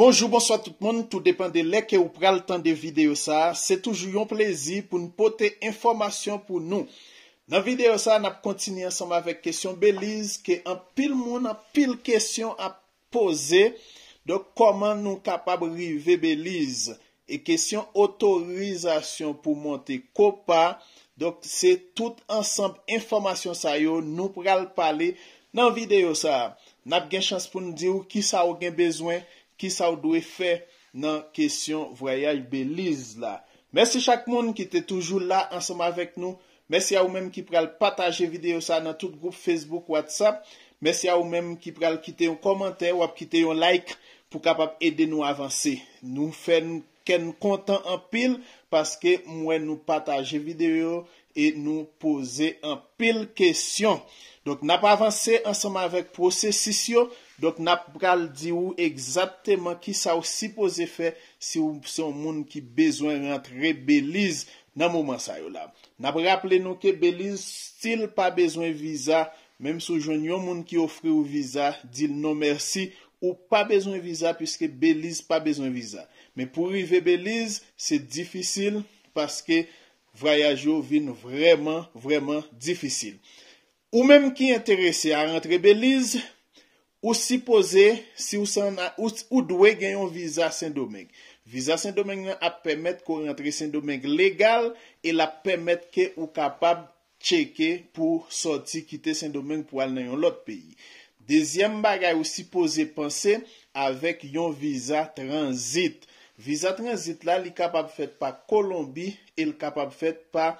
Bonjou, bonsoit tout moun, tout depen de lèkè ou pral tan de videyo sa, se toujou yon plezi pou nou pote informasyon pou nou. Nan videyo sa, nap kontini ansanm avèk kesyon belize ke an pil moun, an pil kesyon ap pose, do koman nou kapab rive belize, e kesyon otorizasyon pou monte kopa, do se tout ansanm informasyon sa yo, nou pral pale nan videyo sa. Nap gen chans pou nou di ou ki sa ou gen bezwen belize. Ki sa ou dwe fe nan kesyon voyaj belize la. Mersi chak moun ki te toujou la ansoma vek nou. Mersi a ou menm ki pral pataje video sa nan tout group Facebook, Whatsapp. Mersi a ou menm ki pral kite yon komante ou ap kite yon like pou kapap ede nou avanse. Nou fè nou ken nou kontan an pil paske mwen nou pataje video e nou pose an pil kesyon. Donk nap avanse ansama vek prosesisyo, donk nap pral di ou egzapte man ki sa ou sipo ze fe si ou se ou moun ki bezwen rentre Belize nan mouman sa yo la. Nap raple nou ke Belize stil pa bezwen viza, mem sou joun yon moun ki ofre ou viza, dil non mersi ou pa bezwen viza pwiske Belize pa bezwen viza. Men pou rive Belize, se difisil paske vrayajo vin vreman, vreman difisil. Ou menm ki enterese a rentre Belize, ou si pose si ou dwe gen yon visa Saint-Domingue. Visa Saint-Domingue yon ap pemet ko rentre Saint-Domingue legal, el ap pemet ke ou kapab cheke pou soti kite Saint-Domingue pou alnen yon lot peyi. Dezyem bagay ou si pose pense avek yon visa transit. Visa transit la li kapab fet pa Kolombi e li kapab fet pa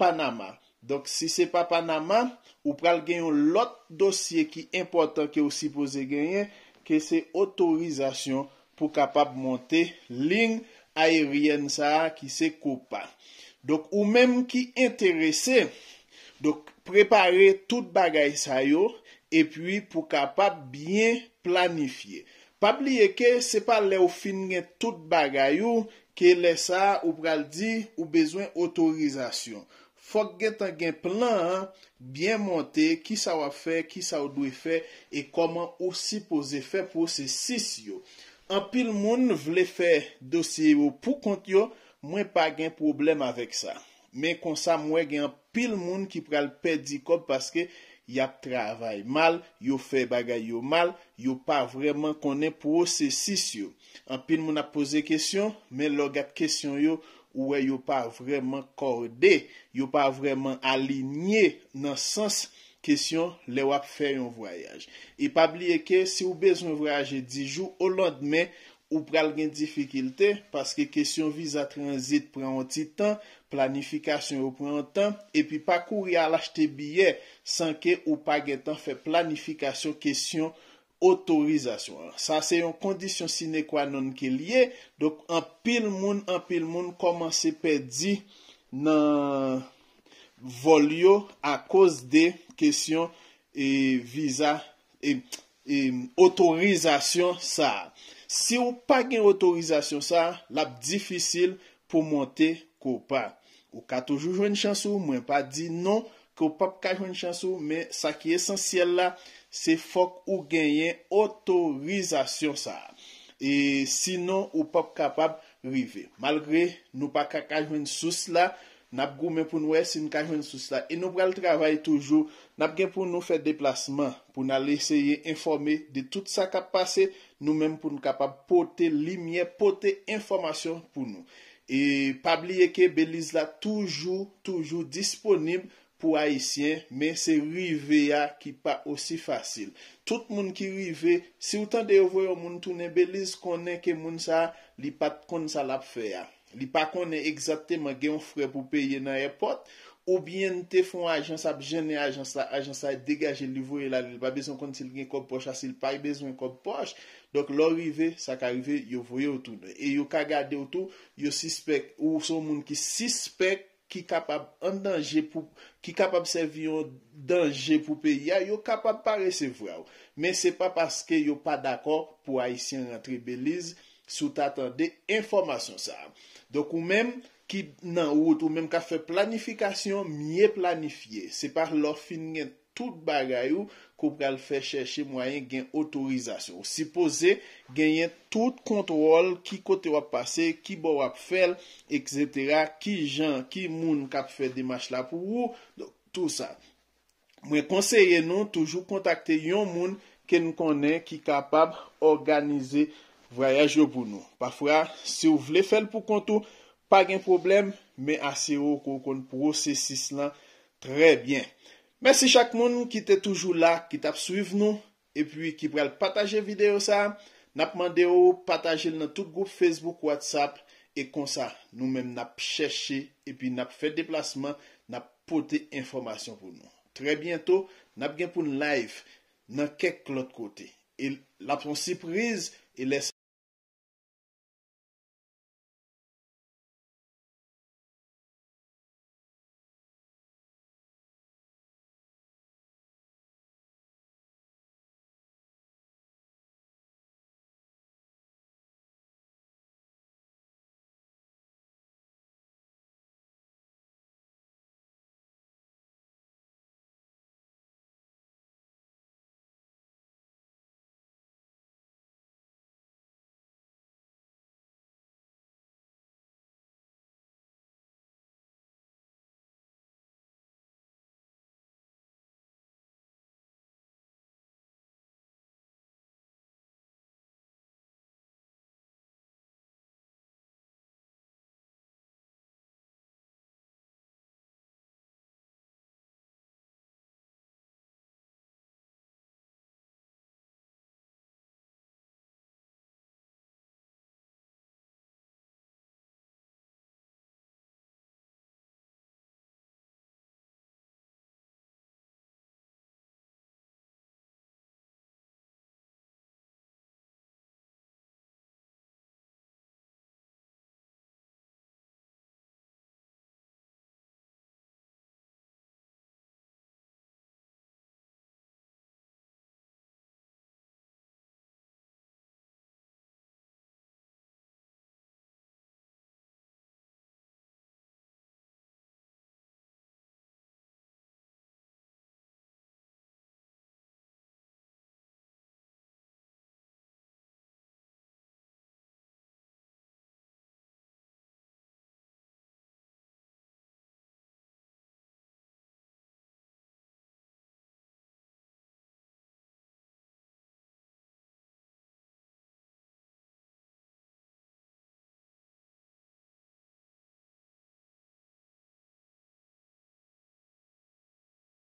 Panama. Donk, si se pa panaman, ou pral genyon lot dosye ki importan ki ou sipose genyen, ke se otorizasyon pou kapap monte ling ayeryen sa ki se kopan. Donk, ou mem ki enterese, donk, prepare tout bagay sa yo, epi pou kapap bien planifiye. Pa pli yeke, se pa le ou fin gen tout bagay yo, ke le sa ou pral di ou bezwen otorizasyon. Fok gen tan gen plan an, bien monte, ki sa wap fe, ki sa wadwe fe, e koman osi pose fe pou se sis yo. An pil moun vle fe dosye yo pou kont yo, mwen pa gen problem avek sa. Men konsa mwen gen an pil moun ki pral pedikop paske yap travay mal, yo fe bagay yo mal, yo pa vreman konen pou se sis yo. An pil moun ap pose kesyon, men log ap kesyon yo, Ou e yo pa vreman korde, yo pa vreman alinye nan sens kesyon le wap fè yon voyaj. E pa bliye ke si ou bezon voyaje dijou, ou londme ou pral gen difikilte. Paske kesyon viza transit pran an ti tan, planifikasyon ou pran an tan. E pi pa kouri al achte biye san ke ou pa gen tan fè planifikasyon kesyon yon. Otorizasyon, sa se yon kondisyon sinekwa nan ke liye Dok an pil moun, an pil moun koman se pe di nan volyo A koz de kesyon e visa e otorizasyon sa Si ou pa gen otorizasyon sa, lap difisil pou monte ko pa Ou ka toujou jwen chansou, mwen pa di non Ko pa pou ka jwen chansou, me sa ki esensyel la Se fok ou genyen otorizasyon sa. E sinon ou pap kapab rive. Malgre nou pa kakajwen sous la, nap goumen pou nou esin kakajwen sous la. E nou pral travay toujou. Nap genyen pou nou fè deplasman. Pou nan leseye informe de tout sa kap pase. Nou menm pou nou kapab pote limye, pote informasyon pou nou. E pabli yeke belize la toujou, toujou disponib. ou haisyen, men se rive ya ki pa osi fasil. Tout moun ki rive, si ou tan de yo voyo moun toune, belize konen ke moun sa, li pat konen sa lap fe ya. Li pat konen egzapte man gen yon fre pou peye nan repot, ou bien te fon ajans ap jene ajans la, ajans la degaje li voye la, li pa bezon konen sil gen kop poch, asil pa yon bezon kop poch, dok lor rive, sa ka rive yo voye ou toune. E yo ka gade ou tou, yo sispek, ou son moun ki sispek, ki kapab sevi yon denje pou peya, yo kapab pa resevraw. Men se pa paske yo pa d'akor pou Aisyen rentre Belize sou tatan de informasyon sa. Donk ou men, ki nanout, ou men ka fe planifikasyon miye planifiye. Se par lor finyen tout bagay ou kou pral fè chèche mwayen gen otorizasyon. Ou sipose genyen tout kontrol ki kote wap pase, ki bò wap fèl, etc., ki jan, ki moun kap fè demach la pou wou, tout sa. Mwen konseye nou toujou kontakte yon moun ke nou konen ki kapab organize vrayaj yo pou nou. Pafwa, se ou vle fèl pou kontou, pa gen problem, men ase ou kon kon pou wou sè sis lan trè byen. Mèsi chak moun nou ki te toujou la, ki te ap suiv nou, epi ki brel pataje video sa, nap mande yo, pataje nan tout goup Facebook, WhatsApp, e konsa nou mèm nap chèche, epi nap fè deplasman, nap pote informasyon pou nou. Trè bientou, nap gen pou n'live, nan kek l'ot kote. E la pronsip riz, e lesa.